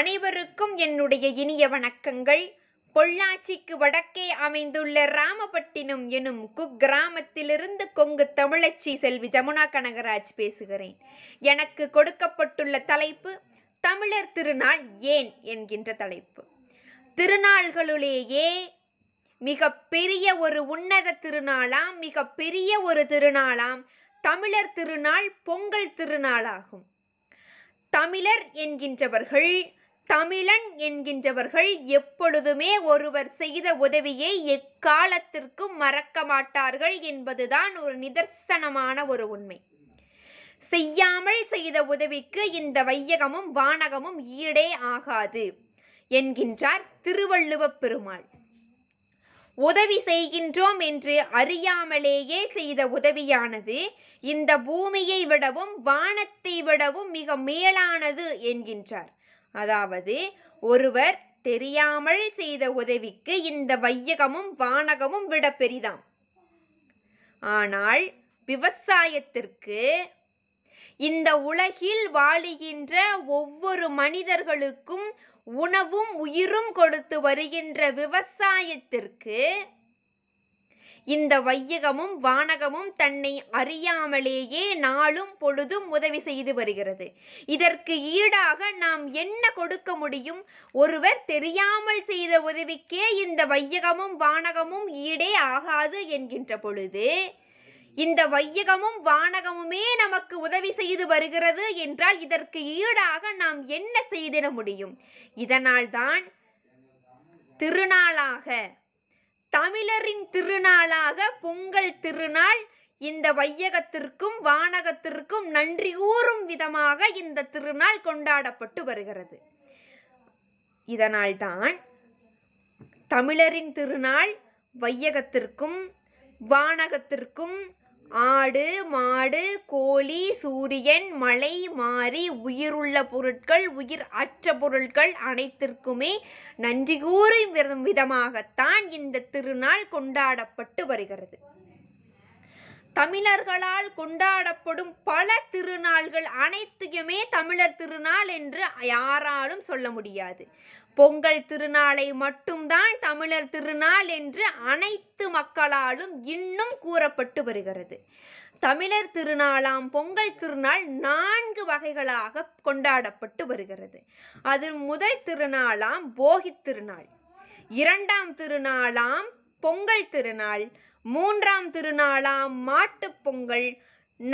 அனைவருக்கும் என்னுடைய இனிய வணக்கங்கள் பொள்ளாச்சிக்கு வடக்கே அமைந்துள்ள ராமபட்டினம் எனும் குக்கிராமத்திலிருந்து கொங்கு தமிழச்சி செல்வி ஜமுனா கனகராஜ் பேசுகிறேன் எனக்கு கொடுக்கப்பட்டுள்ள தலைப்பு தமிழர் திருநாள் ஏன் என்கின்ற தலைப்பு திருநாள்களுலேயே மிக பெரிய ஒரு உன்னத திருநாளாம் மிக பெரிய ஒரு திருநாளாம் தமிழர் திருநாள் பொங்கல் திருநாளாகும் தமிழர் என்கின்றவர்கள் தமிழன் என்கின்றவர்கள் எப்பொழுதுமே ஒருவர் செய்த உதவியை எக்காலத்திற்கும் மறக்க மாட்டார்கள் என்பதுதான் ஒரு நிதர்சனமான ஒரு உண்மை செய்யாமல் செய்த உதவிக்கு இந்த வையகமும் வானகமும் ஈடே ஆகாது என்கின்றார் திருவள்ளுவப் பெருமாள் உதவி செய்கின்றோம் என்று அறியாமலேயே செய்த உதவியானது இந்த பூமியை விடவும் வானத்தை விடவும் மிக மேலானது என்கின்றார் அதாவது ஒருவர் தெரியாமல் செய்த உதவிக்கு இந்த வையகமும் வானகமும் விட பெரிதாம் ஆனால் விவசாயத்திற்கு இந்த உலகில் வாழுகின்ற ஒவ்வொரு மனிதர்களுக்கும் உணவும் உயிரும் கொடுத்து வருகின்ற விவசாயத்திற்கு இந்த வையகமும் வானகமும் தன்னை அறியாமலேயே நாளும் பொழுதும் உதவி செய்து வருகிறது இதற்கு ஈடாக நாம் என்ன கொடுக்க முடியும் ஒருவர் தெரியாமல் செய்த உதவிக்கே இந்த வையகமும் வானகமும் ஈடே ஆகாது என்கின்ற பொழுது இந்த வையகமும் வானகமுமே நமக்கு உதவி செய்து வருகிறது என்றால் இதற்கு ஈடாக நாம் என்ன செய்திட முடியும் இதனால்தான் திருநாளாக தமிழரின் திருநாளாக பொங்கல் திருநாள் இந்த வையகத்திற்கும் வானகத்திற்கும் நன்றி கூறும் விதமாக இந்த திருநாள் கொண்டாடப்பட்டு வருகிறது இதனால்தான் தமிழரின் திருநாள் வையகத்திற்கும் வானகத்திற்கும் ஆடு மாடு கோழி சூரியன் மலை மாறி உயிருள்ள பொருட்கள் உயிர் அற்ற பொருட்கள் அனைத்திற்குமே நன்றி கூறும் விதமாகத்தான் இந்த திருநாள் கொண்டாடப்பட்டு வருகிறது தமிழர்களால் கொண்டாடப்படும் பல திருநாள்கள் அனைத்தையுமே தமிழர் திருநாள் என்று யாராலும் சொல்ல முடியாது பொங்கல் திருநாளை மட்டும்தான் தமிழர் திருநாள் என்று அனைத்து மக்களாலும் இன்னும் கூறப்பட்டு வருகிறது தமிழர் திருநாளாம் பொங்கல் திருநாள் நான்கு வகைகளாக கொண்டாடப்பட்டு வருகிறது அதில் முதல் திருநாளாம் போகி திருநாள் இரண்டாம் திருநாளாம் பொங்கல் திருநாள் மூன்றாம் திருநாளாம் மாட்டுப் பொங்கல்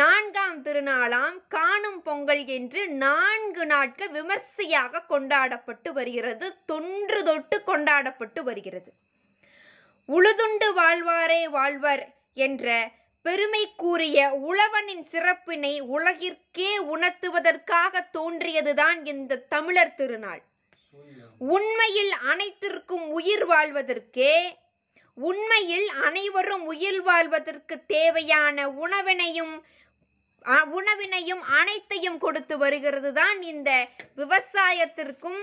நான்காம் திருநாளாம் காணும் பொங்கல் என்று நான்கு நாட்கள் விமர்சையாக கொண்டாடப்பட்டு வருகிறது தொன்று தொட்டு கொண்டாடப்பட்டு வருகிறது உழுதுண்டு வாழ்வாரே வாழ்வர் என்ற பெருமை கூறிய உழவனின் சிறப்பினை உலகிற்கே உணர்த்துவதற்காக தோன்றியதுதான் இந்த தமிழர் திருநாள் உண்மையில் அனைத்திற்கும் உயிர் வாழ்வதற்கே உண்மையில் அனைவரும் உயிர் வாழ்வதற்குத் தேவையான உணவினையும் உணவினையும் அனைத்தையும் கொடுத்து வருகிறது தான் இந்த விவசாயத்திற்கும்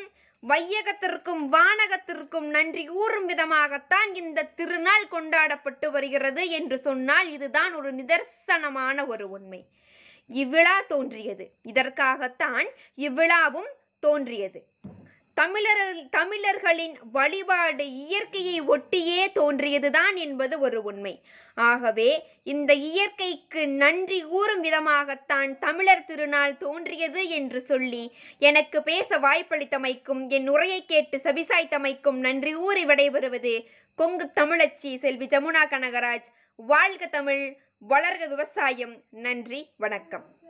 வையகத்திற்கும் வானகத்திற்கும் நன்றி கூறும் விதமாகத்தான் இந்த திருநாள் கொண்டாடப்பட்டு வருகிறது என்று சொன்னால் இதுதான் ஒரு நிதர்சனமான ஒரு உண்மை இவ்விழா தோன்றியது இதற்காகத்தான் இவ்விழாவும் தோன்றியது தமிழர் தமிழர்களின் வழிபாடு இயற்கையை ஒட்டியே தோன்றியதுதான் என்பது ஒரு உண்மை ஆகவே இந்த இயற்கைக்கு நன்றி கூறும் விதமாகத்தான் தமிழர் திருநாள் தோன்றியது என்று சொல்லி எனக்கு பேச வாய்ப்பளித்தமைக்கும் என் உரையை கேட்டு செவிசாய்த்தமைக்கும் நன்றி கூறி விடைபெறுவது கொங்கு தமிழச்சி செல்வி ஜமுனா கனகராஜ் வாழ்க தமிழ் வளர்க விவசாயம் நன்றி வணக்கம்